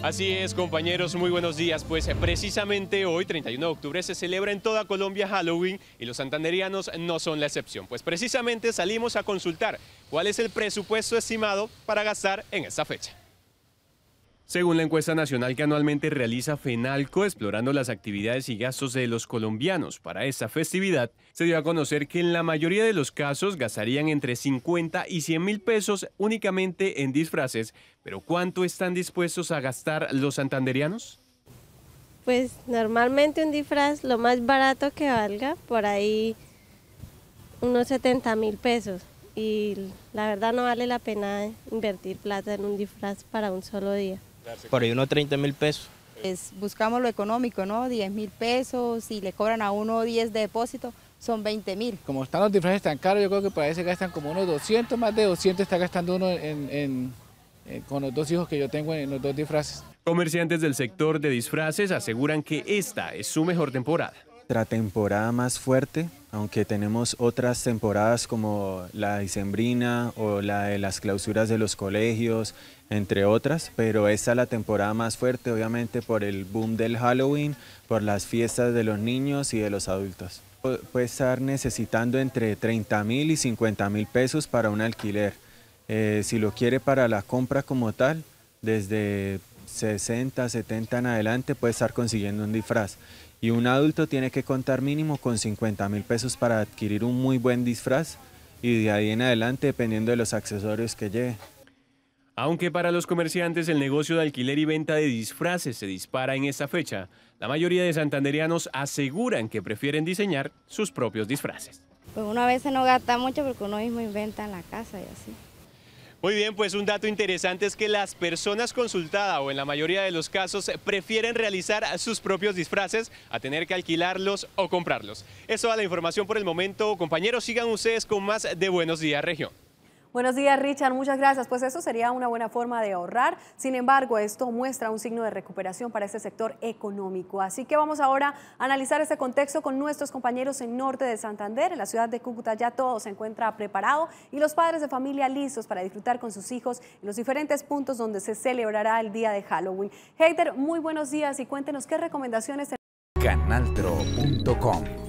Así es, compañeros, muy buenos días. Pues eh, precisamente hoy, 31 de octubre, se celebra en toda Colombia Halloween y los santanderianos no son la excepción. Pues precisamente salimos a consultar cuál es el presupuesto estimado para gastar en esta fecha. Según la encuesta nacional que anualmente realiza FENALCO, explorando las actividades y gastos de los colombianos para esta festividad, se dio a conocer que en la mayoría de los casos gastarían entre 50 y 100 mil pesos únicamente en disfraces. Pero ¿cuánto están dispuestos a gastar los santanderianos? Pues normalmente un disfraz, lo más barato que valga, por ahí unos 70 mil pesos. Y la verdad no vale la pena invertir plata en un disfraz para un solo día por ahí unos 30 mil pesos. Es, buscamos lo económico, ¿no? 10 mil pesos, si le cobran a uno 10 de depósito, son 20 mil. Como están los disfraces tan caros, yo creo que para ese gastan como unos 200, más de 200 está gastando uno eh, con los dos hijos que yo tengo en los dos disfraces. Comerciantes del sector de disfraces aseguran que esta es su mejor temporada. La temporada más fuerte aunque tenemos otras temporadas como la dicembrina o la de las clausuras de los colegios, entre otras, pero esta es la temporada más fuerte obviamente por el boom del Halloween, por las fiestas de los niños y de los adultos. Puede estar necesitando entre 30 mil y 50 mil pesos para un alquiler. Eh, si lo quiere para la compra como tal, desde 60, 70 en adelante puede estar consiguiendo un disfraz. Y un adulto tiene que contar mínimo con 50 mil pesos para adquirir un muy buen disfraz y de ahí en adelante dependiendo de los accesorios que lleve. Aunque para los comerciantes el negocio de alquiler y venta de disfraces se dispara en esta fecha, la mayoría de santanderianos aseguran que prefieren diseñar sus propios disfraces. Pues uno a veces no gasta mucho porque uno mismo inventa en la casa y así. Muy bien, pues un dato interesante es que las personas consultadas o en la mayoría de los casos prefieren realizar sus propios disfraces a tener que alquilarlos o comprarlos. Es toda la información por el momento. Compañeros, sigan ustedes con más de Buenos Días Región. Buenos días, Richard. Muchas gracias. Pues eso sería una buena forma de ahorrar. Sin embargo, esto muestra un signo de recuperación para este sector económico. Así que vamos ahora a analizar este contexto con nuestros compañeros en Norte de Santander. En la ciudad de Cúcuta ya todo se encuentra preparado y los padres de familia listos para disfrutar con sus hijos en los diferentes puntos donde se celebrará el día de Halloween. Heider, muy buenos días y cuéntenos qué recomendaciones. Canaltro.com